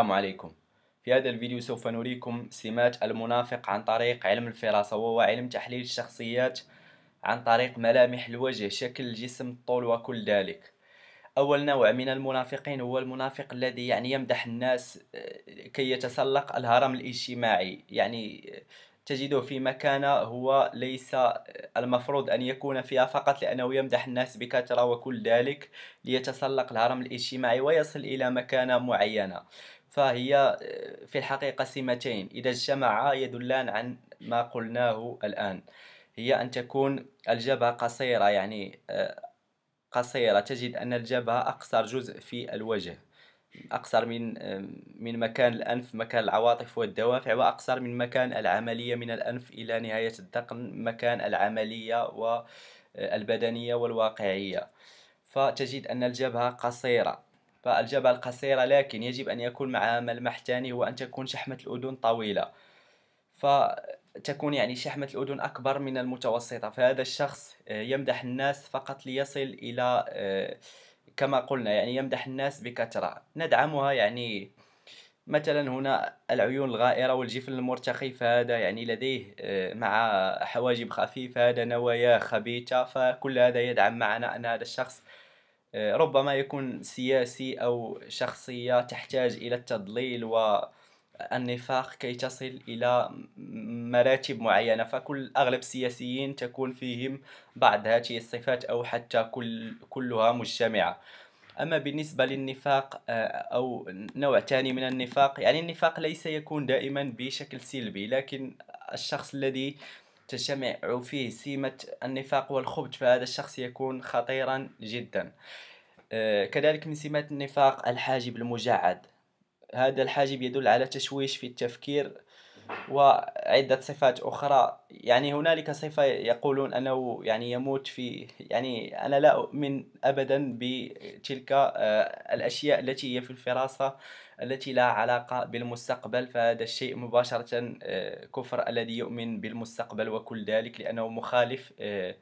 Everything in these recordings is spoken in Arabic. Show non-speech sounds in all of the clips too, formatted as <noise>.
السلام عليكم في هذا الفيديو سوف نريكم سمات المنافق عن طريق علم الفراسة وهو علم تحليل الشخصيات عن طريق ملامح الوجه شكل الجسم الطول وكل ذلك أول نوع من المنافقين هو المنافق الذي يعني يمدح الناس آه، كي يتسلق الهرم الاجتماعي يعني آه، تجده في مكانة هو ليس آه، المفروض أن يكون فيها فقط لأنه يمدح الناس بكثرة وكل ذلك ليتسلق الهرم الاجتماعي ويصل إلى مكانة معينة فهي آه، في الحقيقة سمتين إذا اجتمعا يدلان عن ما قلناه الآن هي أن تكون الجبهة قصيرة يعني آه، قصيرة تجد أن الجبهة أقصر جزء في الوجه أقصر من آه، من مكان الأنف مكان العواطف والدوافع وأقصر من مكان العملية من الأنف إلى نهاية الذقن مكان العملية والبدنية والواقعية فتجد أن الجبهة قصيرة فالجبل قصيرة لكن يجب أن يكون معها ملمح ثاني هو أن تكون شحمة الأذن طويلة فتكون يعني شحمة الأذن أكبر من المتوسطة فهذا الشخص آه، يمدح الناس فقط ليصل إلى آه، كما قلنا يعني يمدح الناس بكثرة ندعمها يعني مثلا هنا العيون الغائرة والجفن المرتخي فهذا يعني لديه آه، مع حواجب خفيفة هذا نوايا خبيثة فكل هذا يدعم معنا أن هذا الشخص ربما يكون سياسي أو شخصية تحتاج إلى التضليل والنفاق كي تصل إلى مراتب معينة فكل أغلب السياسيين تكون فيهم بعض هذه الصفات أو حتى كل كلها مجتمعة أما بالنسبة للنفاق آه، أو نوع ثاني من النفاق يعني النفاق ليس يكون دائما بشكل سلبي لكن الشخص الذي تجتمع فيه سمة النفاق والخبث فهذا الشخص يكون خطيرا جدا آه، كذلك من سمات النفاق الحاجب المجعد هذا الحاجب يدل على تشويش في التفكير وعدة صفات أخرى يعني هنالك صفة يقولون أنه يعني يموت في يعني أنا لا أؤمن أبدا بتلك آه، الأشياء التي هي في الفراسة التي لا علاقة بالمستقبل فهذا الشيء مباشرة آه، كفر الذي يؤمن بالمستقبل وكل ذلك لأنه مخالف آه،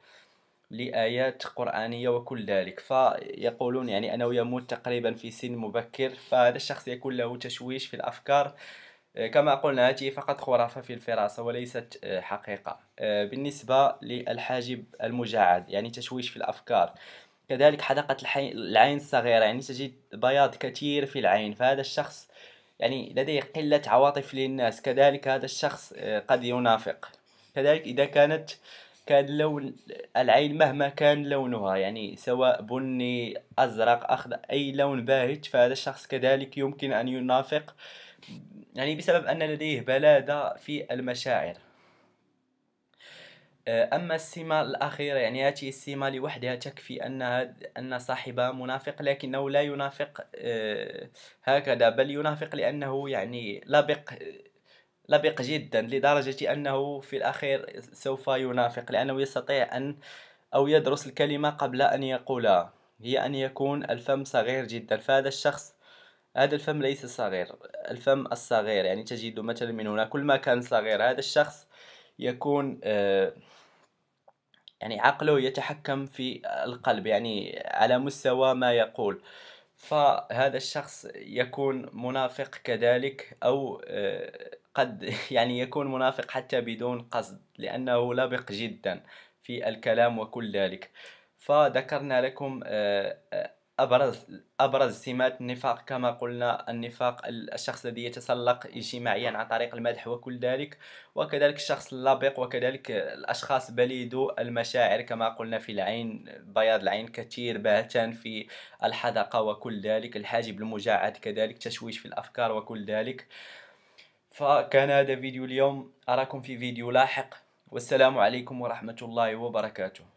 لآيات قرآنية وكل ذلك فيقولون يعني أنه يموت تقريبا في سن مبكر فهذا الشخص يكون له تشويش في الأفكار آه، كما قلنا هذه فقط خرافة في الفراسة وليست آه، حقيقة آه، بالنسبة للحاجب المجعد يعني تشويش في الأفكار كذلك حدقة العين الصغيرة يعني تجد بياض كثير في العين فهذا الشخص يعني لديه قلة عواطف للناس كذلك هذا الشخص قد ينافق كذلك إذا كانت كان لون العين مهما كان لونها يعني سواء بني أزرق أخضر أي لون باهت فهذا الشخص كذلك يمكن أن ينافق يعني بسبب أن لديه بلادة في المشاعر آه، أما السمة الأخيرة يعني هذه السمة لوحدها تكفي أنها أن صاحبها منافق لكنه لا ينافق آه، هكذا بل ينافق لأنه يعني لبق لبق جدا لدرجة أنه في الأخير سوف ينافق لأنه يستطيع أن أو يدرس الكلمة قبل أن يقولها هي أن يكون الفم صغير جدا فهذا الشخص هذا الفم ليس صغير الفم الصغير يعني تجد مثلا من هنا كل ما كان صغير هذا الشخص يكون آه، يعني عقله يتحكم في القلب يعني على مستوى ما يقول فهذا الشخص يكون منافق كذلك أو آه، قد <laughs> يعني يكون منافق حتى بدون قصد لأنه لبق جدا في الكلام وكل ذلك فذكرنا لكم آه، أبرز أبرز سمات النفاق كما قلنا النفاق الشخص الذي يتسلق اجتماعيا عن طريق المدح وكل ذلك وكذلك الشخص اللبق وكذلك الأشخاص بليدو المشاعر كما قلنا في العين بياض العين كثير باتان في الحدقة وكل ذلك الحاجب المجعد كذلك تشويش في الأفكار وكل ذلك فكان هذا فيديو اليوم أراكم في فيديو لاحق والسلام عليكم ورحمة الله وبركاته